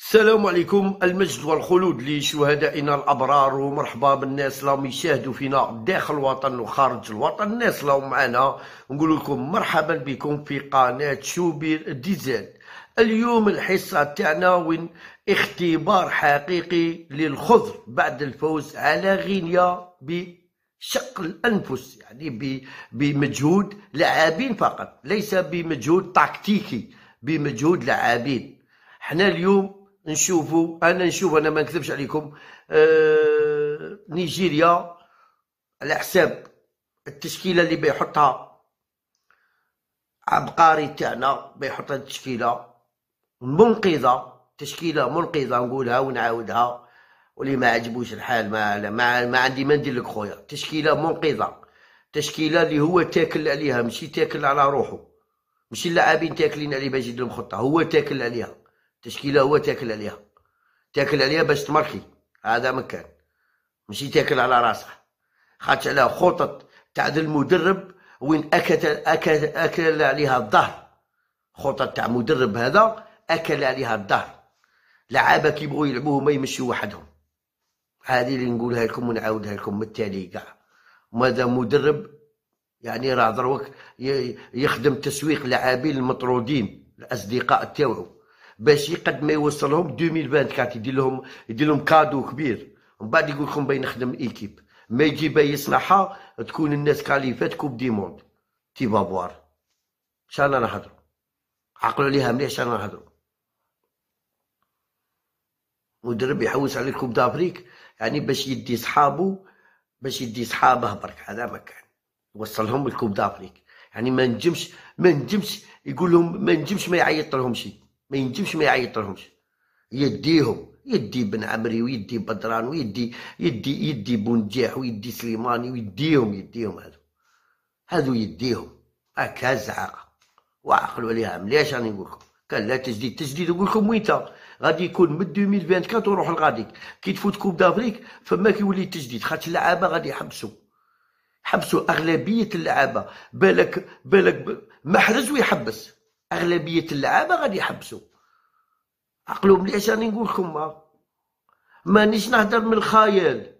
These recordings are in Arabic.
السلام عليكم المجد والخلود لشهدائنا الابرار ومرحبا بالناس اللي راهم يشاهدوا فينا داخل الوطن وخارج الوطن الناس اللي راهم معنا نقول لكم مرحبا بكم في قناه شوبير ديزل اليوم الحصه تاعنا وين اختبار حقيقي للخضر بعد الفوز على غينيا بشق الانفس يعني بمجهود لاعبين فقط ليس بمجهود تكتيكي بمجهود لاعبين حنا اليوم نشوفوا انا نشوف انا ما نكذبش عليكم آه نيجيريا على حساب التشكيله اللي بيحطها عبقري تاعنا بيحط هاد التشكيله منقذه تشكيله منقذه نقولها ونعاودها واللي ما عجبوش الحال ما ما, ما عندي ما ندير لك خويا تشكيله منقذه تشكيله اللي هو تاكل عليها ماشي تاكل على روحه ماشي اللاعبين تاكلين عليه باش يدير خطه هو تاكل عليها تشكيله هو تاكل عليها تاكل عليها باش تمركي هذا مكان ماشي تاكل على راسه خاطش على خطط تاع المدرب وين اكل اكل اكل عليها الظهر خطط تاع مدرب هذا اكل عليها الظهر لعابه كيبغوا يلعبوه ما يمشيو وحدهم هذه اللي نقولها لكم ونعاودها لكم من التالي كاع ماذا مدرب يعني راه دروك يخدم تسويق لاعبين المطرودين الاصدقاء تاوعو باش يقد ما يوصلهم 2024 يدير لهم يدير لهم كادو كبير من بعد يقول لكم باين نخدم ايكيب ما يجي يجيبها يصنعها تكون الناس كاليفات كوب دي موند تي بافوار ان شاء الله نهضروا عقلوا عليها مليح ان شاء الله نهضروا مدرب يحوس على الكوب دافريك يعني باش يدي صحابو باش يدي صحابه برك هذا ما كان وصلهم الكوب دافريك يعني ما نجمش ما نجمش يقول لهم ما نجمش ما يعيط لهم شي ما ينجمش ما يعيط لهمش يديهم يدي بن عمري ويدي بدران ويدي يدي يدي بونجاح ويدي سليماني ويديهم يديهم هذو هذو يديهم هكا الزعاقه وعقلوا عليها مليش راني نقول لكم كان لا تجديد تجديد نقول لكم وينتا غادي يكون من 2024 وروح لغاديك كي تفوت كوب دافريك فما كيولي التجديد خاطر اللعابه غادي يحبسوا حبسوا اغلبيه اللعابه بالك بالك محرز ويحبس اغلبيه اللعابه غادي يحبسوا عقلوا مليح اش راني نقول لكم مانيش نهضر من الخيال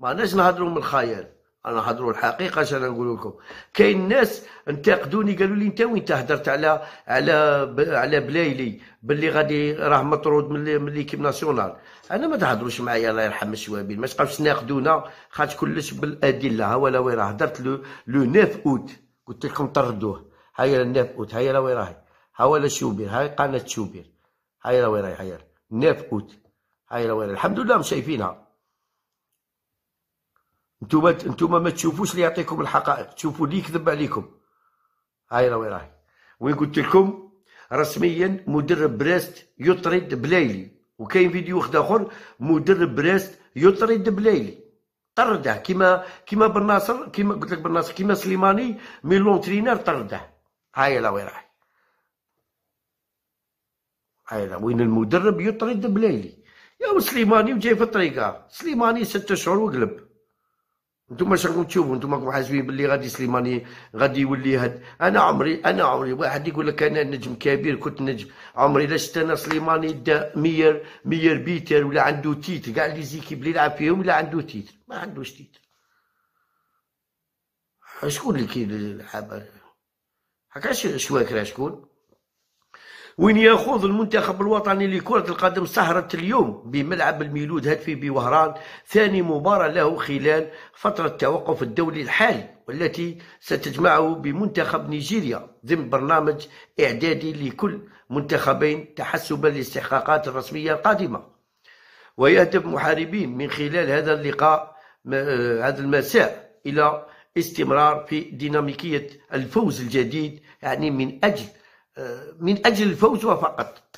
مانيش نهضروا من الخيال انا نهضروا الحقيقه اش انا نقول لكم كاين ناس انتقدوني قالوا لي انت وين تهدرت على على على بلايلي باللي غادي راه مطرود من ليكيب ناسيونال انا ما تهضروش معايا الله يرحم الشوابين ما تبقاوش تناقدونا خاطر كلش بالادله ها ولا وين هضرت لو 9 اوت قلت لكم طردوه هاي النافقوت هاي وين راهي هاولا شوبير هاي قناة شوبير هاي وين راهي هاي النافقوت هاي وين الحمد لله شايفينها انتوما انتوما ما تشوفوش اللي يعطيكم الحقائق تشوفوا اللي يكذب عليكم هاي وين راهي وين قلت لكم رسميا مدرب بريست يطرد بلايلي وكاين فيديو واحد اخر مدرب بريست يطرد بلايلي طرده كيما كيما بن ناصر كيما قلت لك بن ناصر كيما سليماني مي لونترينر ترينر طرده هاي راح هاي وين المدرب يطرد بليلي يا سليماني وجاي في الطريقه سليماني ستة شهور وقلب نتوما شنو راكم تشوفوا نتوما راكم حاسبين باللي غادي سليماني غادي يولي هاد انا عمري انا عمري واحد يقول لك انا نجم كبير كنت نجم عمري لا شفت انا سليماني دا مير مير بيتر ولا عنده تيت كاع لي زيكيب اللي يلعب فيهم ولا عنده تيت ما عندوش تيت شكون اللي كاين هكا شواكرا شكون وين يخوض المنتخب الوطني لكرة القدم سهرة اليوم بملعب الميلود هاتفي بوهران ثاني مباراة له خلال فترة التوقف الدولي الحالي والتي ستجمعه بمنتخب نيجيريا ضمن برنامج إعدادي لكل منتخبين تحسبا للاستحقاقات الرسمية القادمة ويهدف محاربين من خلال هذا اللقاء آه، هذا المساء إلى استمرار في ديناميكية الفوز الجديد يعني من أجل آه، من أجل الفوز وفقط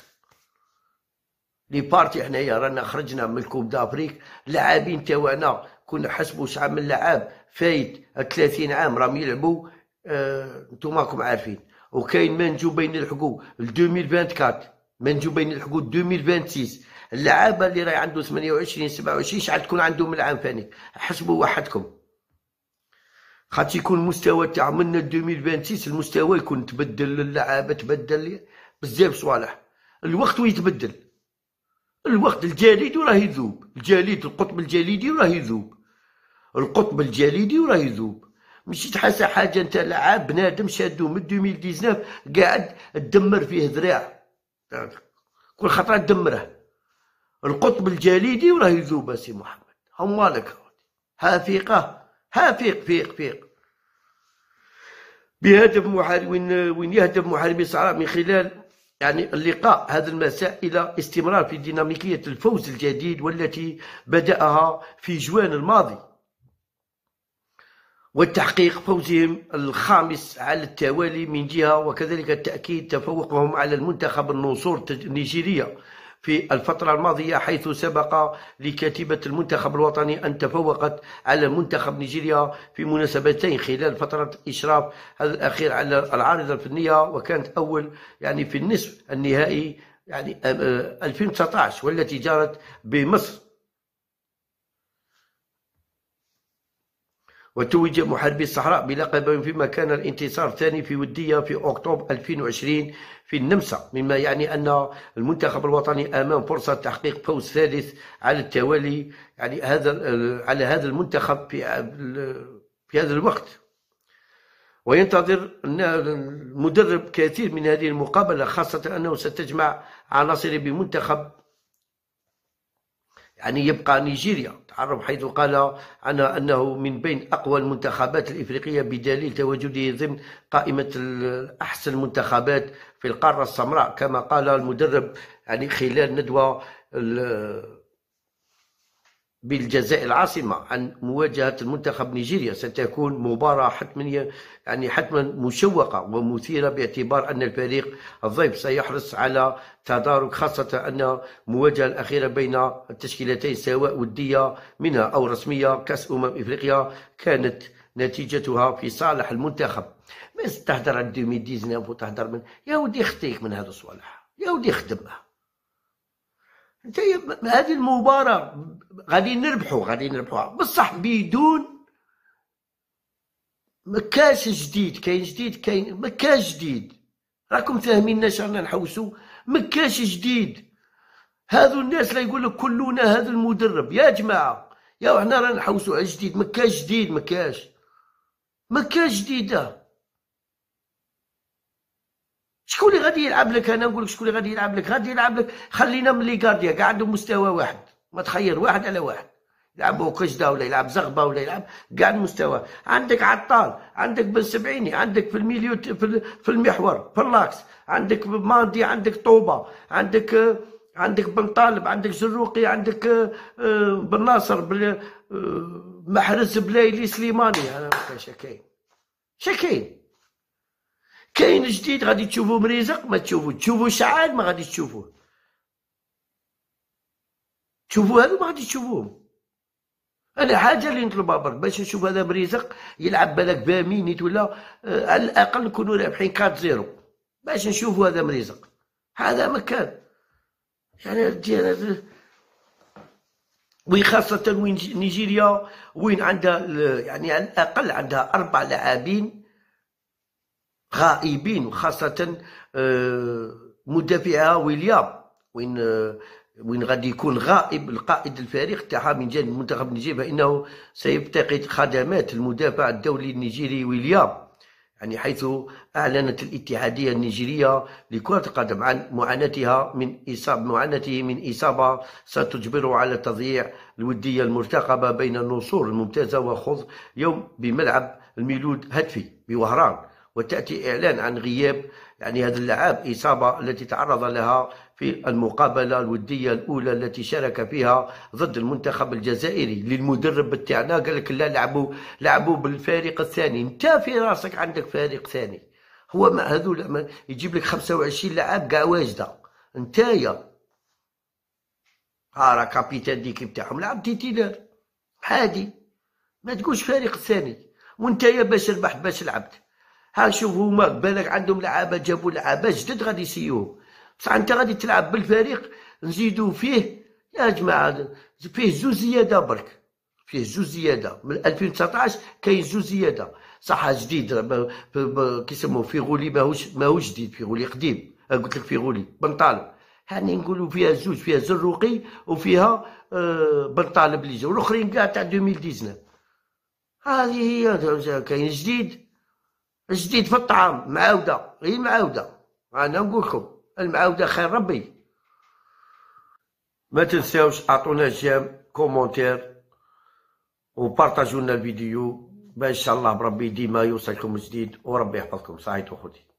لبارتي بارتي حنايا رانا خرجنا من الكوب دافريك لاعبين تاعنا كنا حسبوا شحال من لعاب فايت 30 عام راهم يلعبوا آه، انتم ماكم عارفين وكاين ما نجو بين الحقوق 2024 ما نجو بين الحقوق 2026 اللعابه اللي راهي عنده 28 27 شحال تكون عندهم العام فاني حسبوا وحدكم خاطر يكون المستوى تاع من 2026 المستوى يكون تبدل اللعابه تبدل بزاف صوالح الوقت ويتبدل الوقت الجليدي وراه يذوب الجليد القطب الجليدي وراه يذوب القطب الجليدي وراه يذوب ماشي تحس حاجه انت لعاب بنادم شادو من 2019 قاعد تدمر فيه ذراع كل خطره تدمره القطب الجليدي وراه يذوب سي محمد هم مالك ها هافيق فيق فيق بهدف محارب وين وين يهدف محاربي الصحراء من خلال يعني اللقاء هذا المساء الى استمرار في ديناميكيه الفوز الجديد والتي بداها في جوان الماضي والتحقيق فوزهم الخامس على التوالي من جهه وكذلك التاكيد تفوقهم على المنتخب النصور النيجيريه في الفترة الماضية حيث سبق لكاتبة المنتخب الوطني أن تفوقت على منتخب نيجيريا في مناسبتين خلال فترة إشراف هذا الأخير على العارضة الفنية وكانت أول يعني في النصف النهائي يعني 2019 آه، آه، والتي جرت بمصر وتوج محاربي الصحراء بلقب فيما كان الانتصار الثاني في ودية في أكتوبر 2020 في النمسا مما يعني أن المنتخب الوطني أمام فرصة تحقيق فوز ثالث على التوالي يعني هذا على هذا المنتخب في في هذا الوقت وينتظر المدرب كثير من هذه المقابلة خاصة أنه ستجمع عناصر بمنتخب يعني يبقى نيجيريا تعرف حيث قال عنها أنه من بين أقوى المنتخبات الإفريقية بدليل تواجده ضمن قائمة أحسن المنتخبات في القارة السمراء كما قال المدرب يعني خلال ندوة بالجزائر العاصمة عن مواجهة المنتخب نيجيريا ستكون مباراة حتما يعني حتما مشوقة ومثيرة باعتبار أن الفريق الضيف سيحرص على تدارك خاصة أن المواجهة الأخيرة بين التشكيلتين سواء ودية منها أو رسمية كأس أمم إفريقيا كانت نتيجتها في صالح المنتخب ما تهدر عن 2019 وتهدر من يا ودي اختيك من هذا الصوالح يا ودي خدمها انت هذه المباراة غادي نربحوا غادي نربحوها بصح بدون مكاش جديد كاين جديد كاين مكاش جديد راكم الناس رانا نحوسوا مكاش جديد هذو الناس لا يقول لك كلنا هذا المدرب يا جماعه يا حنا رانا نحوسوا على جديد مكاش جديد مكاش مكاش جديده شكون اللي غادي يلعب لك انا نقول لك شكون اللي غادي يلعب لك غادي يلعب لك خلينا من لي كارديا كاع عندهم مستوى واحد ما تخير واحد على واحد يلعب كجدة ولا يلعب زغبة ولا يلعب كاع المستوى عندك عطال عندك بن سبعيني عندك في الميليو في المحور في اللاكس عندك ماندي عندك طوبة عندك عندك بن طالب عندك زروقي عندك آه، بن ناصر آه، محرز بلايلي سليماني انا شكاين شكاين كاين جديد غادي تشوفوه مريزق ما تشوفوه تشوفوا شعال ما غادي تشوفوه تشوفوا هذا ما غادي تشوفوهم انا حاجه اللي نطلبها برك باش نشوف هذا مريزق يلعب بالك بامينيت ولا آه، على الاقل نكونوا رابحين 4 0 باش نشوفوا هذا مريزق هذا مكان يعني دي وين خاصة وين نيجيريا وين عندها يعني على الأقل عندها أربع لاعبين غائبين وخاصة آه، مدافعها ويليام وين آه، وين غادي يكون غائب القائد الفريق تاعها من جانب منتخب النيجيري فانه سيفتقد خدمات المدافع الدولي النيجيري ويليام يعني حيث اعلنت الاتحاديه النيجيريه لكره القدم عن معاناتها من اصابه معاناته من اصابه ستجبره على تضييع الوديه المرتقبه بين النصور الممتازه وخوض يوم بملعب الميلود هدفي بوهران وتأتي إعلان عن غياب يعني هذا اللعاب إصابة التي تعرض لها في المقابلة الودية الأولى التي شارك فيها ضد المنتخب الجزائري للمدرب تاعنا قال لك لا لعبوا لعبوا بالفريق الثاني أنت في راسك عندك فريق ثاني هو ما هذول يجيب لك 25 لعاب كاع واجدة نتايا ها راه كابيتان ديك تاعهم لعب تيتيلر عادي ما تقولش فريق ثاني وانت يا باش ربحت باش لعبت ها شوف هما بالك عندهم لعابه جابوا لعابه جدد غادي يسيوه بصح انت غادي تلعب بالفريق نزيدو فيه يا جماعه فيه زوج زياده برك فيه زوج زياده من 2019 كاين زوج زياده صح جديد كيسموه فيغولي ماهوش ماهوش جديد فيغولي قديم قلت لك فيغولي بنطالب هاني يعني نقولوا فيها زوج فيها زروقي وفيها آه بنطالب اللي جا والاخرين كاع تاع 2019 هذه هي كاين جديد جديد في الطعام معاوده غير معاوده انا نقول لكم المعاوده خير ربي ما تنساوش اعطونا جيم كومونتير وبارطاجونا الفيديو باش ان شاء الله بربي ديما يوصلكم جديد وربي يحفظكم صحيت أخوتي